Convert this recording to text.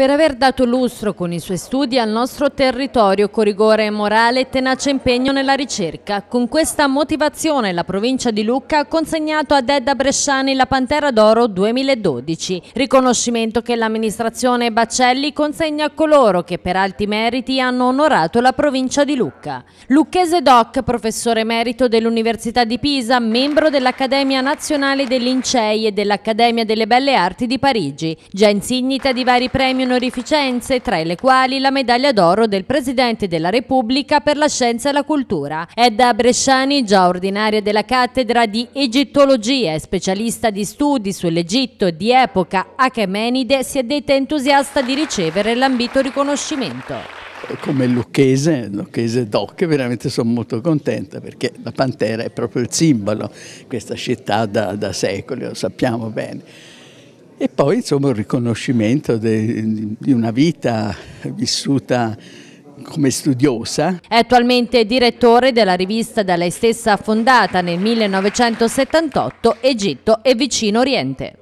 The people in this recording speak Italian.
per aver dato lustro con i suoi studi al nostro territorio con rigore morale e tenace impegno nella ricerca. Con questa motivazione la provincia di Lucca ha consegnato ad Edda Bresciani la Pantera d'Oro 2012, riconoscimento che l'amministrazione Bacelli consegna a coloro che per alti meriti hanno onorato la provincia di Lucca. Lucchese Doc, professore emerito dell'Università di Pisa, membro dell'Accademia Nazionale dei Lincei e dell'Accademia delle Belle Arti di Parigi, già insignita di vari premi onorificenze, tra le quali la medaglia d'oro del Presidente della Repubblica per la scienza e la cultura. Edda Bresciani, già ordinaria della cattedra di egittologia e specialista di studi sull'Egitto di epoca achemenide, si è detta entusiasta di ricevere l'ambito riconoscimento come lucchese, lucchese doc, veramente sono molto contenta perché la Pantera è proprio il simbolo, di questa città da, da secoli, lo sappiamo bene. E poi insomma il riconoscimento di una vita vissuta come studiosa. È attualmente direttore della rivista da lei stessa fondata nel 1978 Egitto e Vicino Oriente.